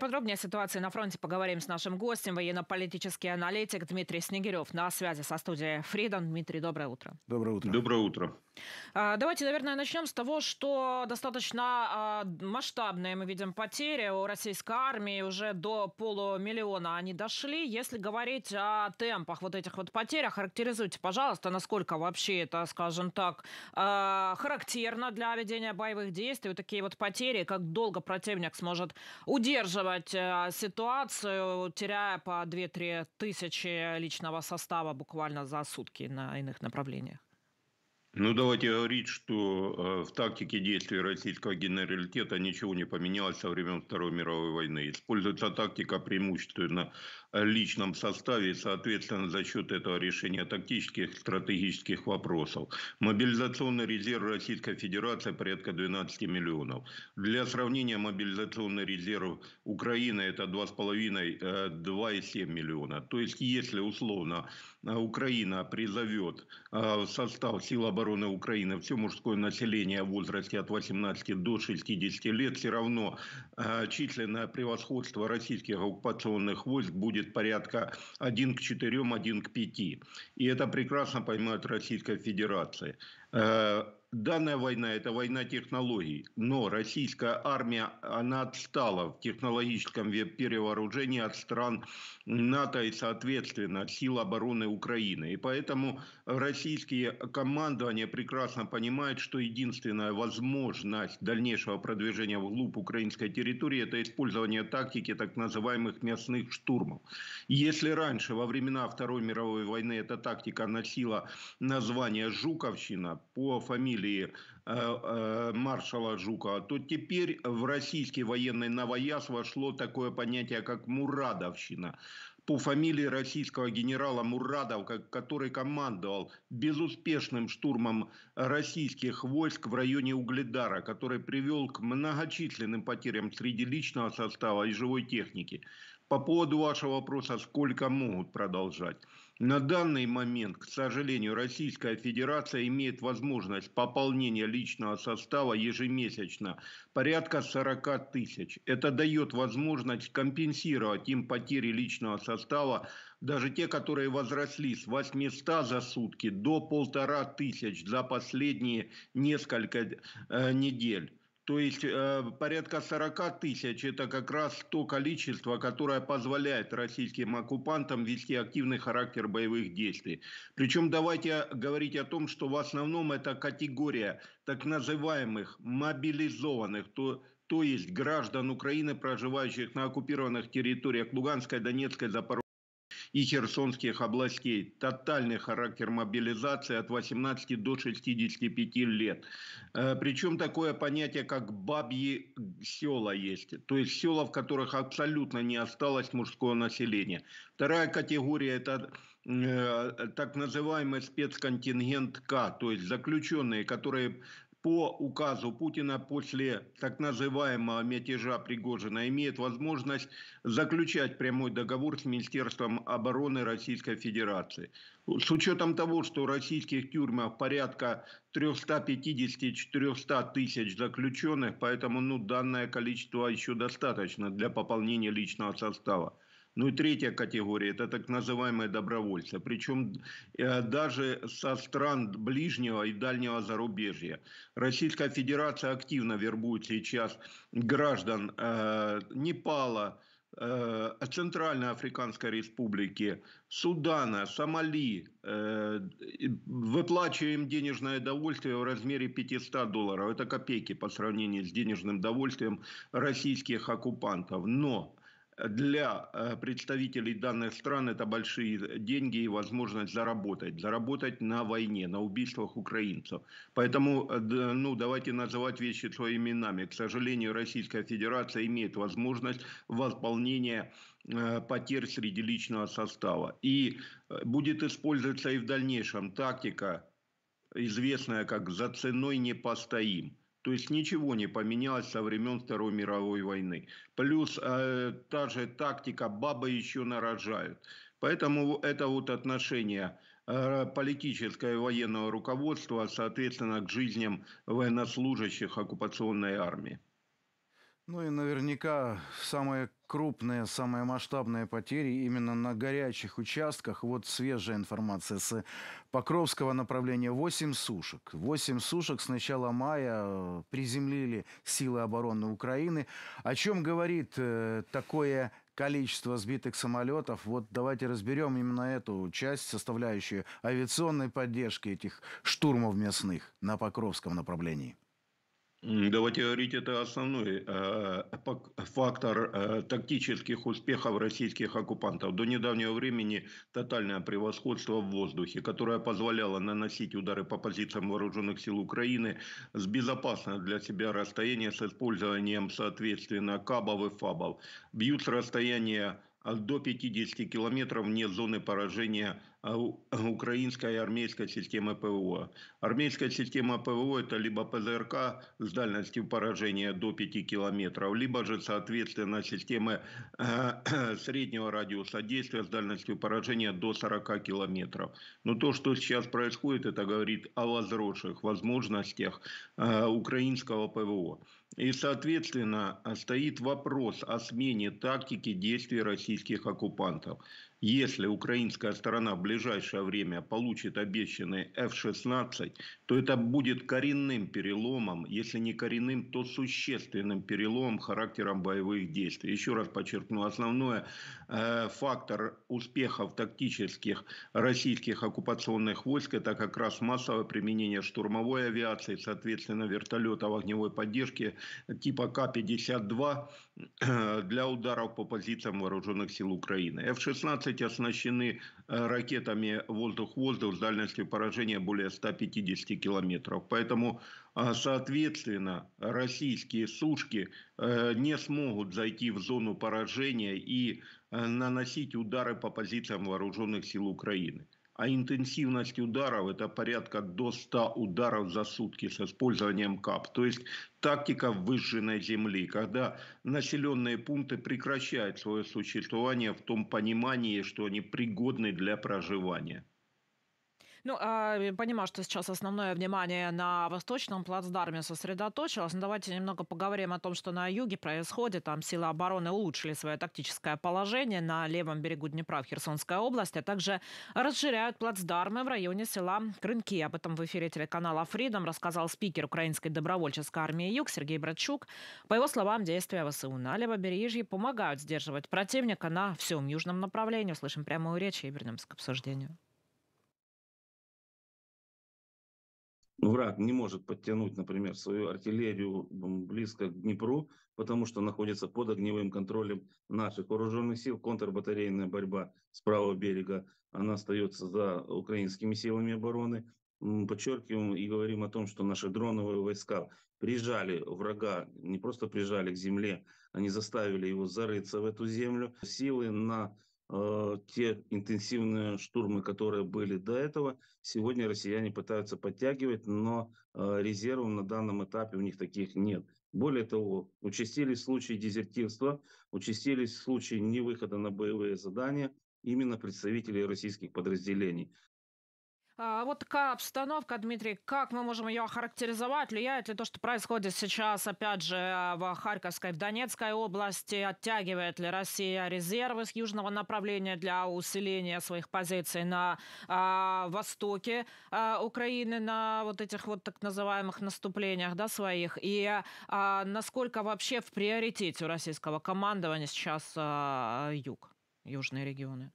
Подробнее о ситуации на фронте поговорим с нашим гостем, военно-политический аналитик Дмитрий Снегирев. На связи со студией Freedom. Дмитрий, доброе утро. Доброе утро. Доброе утро. А, давайте, наверное, начнем с того, что достаточно а, масштабные мы видим потери у российской армии. Уже до полумиллиона они дошли. Если говорить о темпах вот этих вот потерь, характеризуйте, пожалуйста, насколько вообще это, скажем так, а, характерно для ведения боевых действий. Вот такие вот потери, как долго противник сможет удерживать анализировать э, ситуацию, теряя по 2-3 тысячи личного состава буквально за сутки на иных направлениях? Ну, давайте говорить, что э, в тактике действий российского генералитета ничего не поменялось со времен Второй мировой войны. Используется тактика преимущественно в личном составе соответственно, за счет этого решения тактических стратегических вопросов. Мобилизационный резерв Российской Федерации порядка 12 миллионов. Для сравнения, мобилизационный резерв Украины это 2,5-2,7 э, миллиона. То есть, если условно Украина призовет э, в состав сил обороны обороны Украины, все мужское население в возрасте от 18 до 60 лет, все равно э, численное превосходство российских оккупационных войск будет порядка 1 к 4, 1 к 5. И это прекрасно понимает Российская Федерация. Э, Данная война – это война технологий, но российская армия, она отстала в технологическом перевооружении от стран НАТО и, соответственно, сил обороны Украины. И поэтому российские командования прекрасно понимают, что единственная возможность дальнейшего продвижения вглубь украинской территории – это использование тактики так называемых мясных штурмов. Если раньше, во времена Второй мировой войны, эта тактика носила название «Жуковщина» по фамилии или э, э, маршала Жукова, то теперь в российский военный новояз вошло такое понятие, как «мурадовщина» по фамилии российского генерала Мурадов, который командовал безуспешным штурмом российских войск в районе Угледара, который привел к многочисленным потерям среди личного состава и живой техники. По поводу вашего вопроса, сколько могут продолжать. На данный момент, к сожалению, Российская Федерация имеет возможность пополнения личного состава ежемесячно порядка 40 тысяч. Это дает возможность компенсировать им потери личного состава, даже те, которые возросли с 800 за сутки до полтора тысяч за последние несколько э, недель. То есть э, порядка 40 тысяч – это как раз то количество, которое позволяет российским оккупантам вести активный характер боевых действий. Причем давайте говорить о том, что в основном это категория так называемых мобилизованных, то, то есть граждан Украины, проживающих на оккупированных территориях Луганской, Донецкой, Запорожской, и Херсонских областей. Тотальный характер мобилизации от 18 до 65 лет. Э, Причем такое понятие, как бабьи села есть. То есть села, в которых абсолютно не осталось мужского населения. Вторая категория – это э, так называемый спецконтингент К, то есть заключенные, которые по указу Путина после так называемого мятежа Пригожина имеет возможность заключать прямой договор с Министерством обороны Российской Федерации. С учетом того, что в российских тюрьмах порядка 350-400 тысяч заключенных, поэтому ну, данное количество еще достаточно для пополнения личного состава. Ну и третья категория – это так называемые добровольцы. Причем э, даже со стран ближнего и дальнего зарубежья. Российская Федерация активно вербует сейчас граждан э, Непала, э, Центральной Африканской Республики, Судана, Сомали, выплачиваем денежное довольствие в размере 500 долларов. Это копейки по сравнению с денежным довольствием российских оккупантов. Но для э, представителей данных стран это большие деньги и возможность заработать. Заработать на войне, на убийствах украинцев. Поэтому э, ну, давайте называть вещи своими именами. К сожалению, Российская Федерация имеет возможность восполнения э, потерь среди личного состава. И будет использоваться и в дальнейшем тактика, известная как «за ценой не постоим». То есть ничего не поменялось со времен Второй мировой войны. Плюс э, та же тактика «бабы еще нарожают». Поэтому это вот отношение э, политическое и военного руководства, соответственно, к жизням военнослужащих оккупационной армии. Ну и наверняка самые крупные, самые масштабные потери именно на горячих участках. Вот свежая информация с Покровского направления. восемь сушек. Восемь сушек с начала мая э, приземлили силы обороны Украины. О чем говорит э, такое количество сбитых самолетов. Вот давайте разберем именно эту часть, составляющую авиационной поддержки этих штурмов местных на Покровском направлении. Давайте говорить, это основной э, фактор э, тактических успехов российских оккупантов. До недавнего времени тотальное превосходство в воздухе, которое позволяло наносить удары по позициям вооруженных сил Украины с безопасного для себя расстояния с использованием, соответственно, кабов и фабов. Бьют с расстояния э, до 50 километров вне зоны поражения а а украинская и армейская система ПВО. Армейская система ПВО – это либо ПЗРК с дальностью поражения до 5 километров, либо же, соответственно, системы э, среднего радиуса действия с дальностью поражения до 40 километров. Но то, что сейчас происходит, это говорит о возросших возможностях э, украинского ПВО. И, соответственно, стоит вопрос о смене тактики действий российских оккупантов. Если украинская сторона в ближайшее время получит обещанные F-16, то это будет коренным переломом, если не коренным, то существенным переломом характером боевых действий. Еще раз подчеркну, основной э, фактор успехов тактических российских оккупационных войск – это как раз массовое применение штурмовой авиации, соответственно, вертолетов огневой поддержки, типа К-52 э, для ударов по позициям вооруженных сил Украины. F-16 оснащены э, ракетами воздух-воздух с дальностью поражения более 150 километров. Поэтому, э, соответственно, российские сушки не смогут зайти в зону поражения и наносить удары по позициям вооруженных сил Украины а интенсивность ударов – это порядка до 100 ударов за сутки с использованием КАП. То есть тактика выжженной земли, когда населенные пункты прекращают свое существование в том понимании, что они пригодны для проживания. Ну, а, понимаю, что сейчас основное внимание на восточном плацдарме сосредоточилось. Но ну, давайте немного поговорим о том, что на юге происходит. Там силы обороны улучшили свое тактическое положение на левом берегу Днепра в Херсонской области, а также расширяют плацдармы в районе села Крынки. Об этом в эфире телеканала Freedom рассказал спикер Украинской добровольческой армии «Юг» Сергей Братчук. По его словам, действия ВСУ на левобережье помогают сдерживать противника на всем южном направлении. Услышим прямую речь и вернемся к обсуждению. враг не может подтянуть, например, свою артиллерию близко к Днепру, потому что находится под огневым контролем наших вооруженных сил. Контрбатарейная борьба с правого берега, она остается за украинскими силами обороны. Подчеркиваем и говорим о том, что наши дроновые войска прижали врага, не просто прижали к земле, они заставили его зарыться в эту землю. Силы на Э, те интенсивные штурмы, которые были до этого. Сегодня россияне пытаются подтягивать, но э, резервов на данном этапе у них таких нет. Более того, участились случаи дезертирства, участились случаи невыхода на боевые задания именно представителей российских подразделений. А, вот такая обстановка, Дмитрий. Как мы можем ее охарактеризовать? Влияет ли то, что происходит сейчас, опять же, а, в Харьковской, в Донецкой области? Оттягивает ли Россия резервы с южного направления для усиления своих позиций на а, востоке а, Украины, на вот этих вот так называемых наступлениях да, своих? И а, насколько вообще в приоритете у российского командования сейчас а, юг, южные регионы?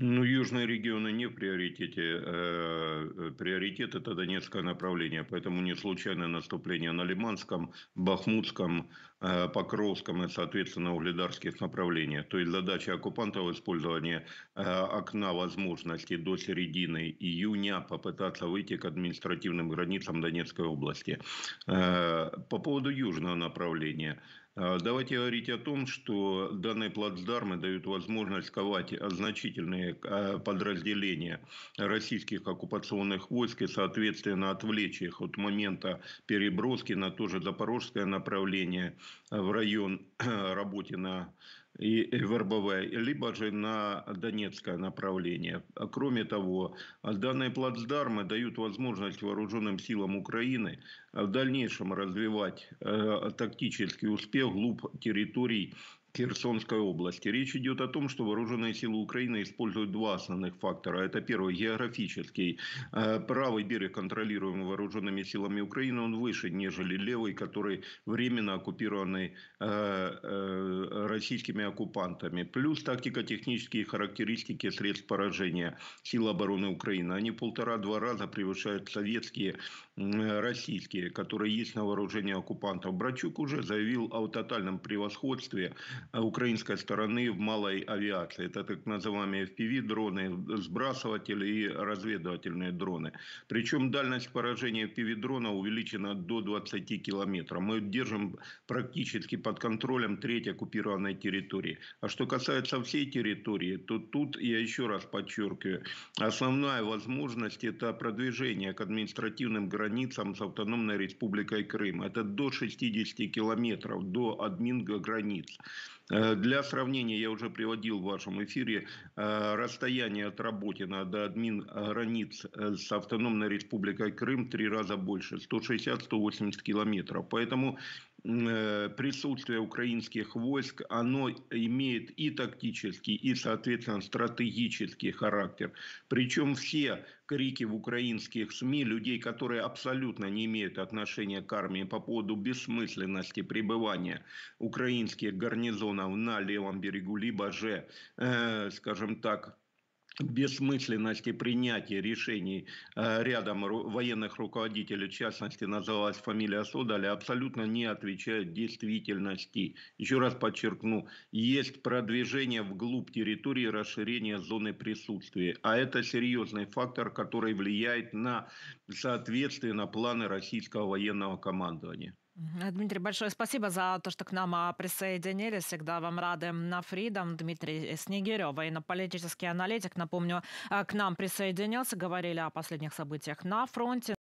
Ну, южные регионы не в приоритете. Э, Приоритет – это Донецкое направление. Поэтому не случайное наступление на Лиманском, Бахмутском, э, Покровском и, соответственно, Угледарских направлениях. То есть задача оккупантов использование э, окна возможностей до середины июня попытаться выйти к административным границам Донецкой области. По поводу южного направления – а, давайте говорить о том, что данные плацдармы дают возможность сковать значительные а, подразделения российских оккупационных войск и, соответственно, отвлечь их от момента переброски на то же запорожское направление в район на и, и либо же на Донецкое направление. Кроме того, данные плацдармы дают возможность вооруженным силам Украины э, в дальнейшем развивать э, тактический успех глубь территорий Херсонской области. Речь идет о том, что вооруженные силы Украины используют два основных фактора. Это первый географический. Э, правый берег, контролируемый вооруженными силами Украины, он выше, нежели левый, который временно оккупированный э, э, российскими оккупантами. Плюс тактико-технические характеристики средств поражения сил обороны Украины. Они полтора-два раза превышают советские, российские, которые есть на вооружении оккупантов. Брачук уже заявил о тотальном превосходстве Э, украинской стороны в малой авиации. Это так называемые FPV-дроны, э, сбрасыватели и разведывательные дроны. Причем дальность поражения FPV-дрона увеличена до 20 километров. Мы держим практически под контролем треть оккупированной территории. А что касается всей территории, то тут, я еще раз подчеркиваю, основная возможность – это продвижение к административным границам с автономной республикой Крым. Это до 60 километров, до админга границ. Э, для сравнения, я уже приводил в вашем эфире э, расстояние от Работина до админ э, границ с автономной республикой Крым три раза больше, 160-180 километров. Поэтому Э, присутствие украинских войск, оно имеет и тактический, и, соответственно, стратегический характер. Причем все крики в украинских СМИ людей, которые абсолютно не имеют отношения к армии по поводу бессмысленности пребывания украинских гарнизонов на левом берегу, либо же, э, скажем так, бессмысленности принятия решений э, рядом военных руководителей, в частности, называлась фамилия Судаля, абсолютно не отвечает действительности. Еще раз подчеркну, есть продвижение вглубь территории расширение зоны присутствия, а это серьезный фактор, который влияет на, соответственно, планы российского военного командования. Дмитрий, большое спасибо за то, что к нам а, присоединились. Всегда вам рады на Фридом. Дмитрий Снегирев, военно-политический аналитик, напомню, а, к нам присоединился. Говорили о последних событиях на фронте.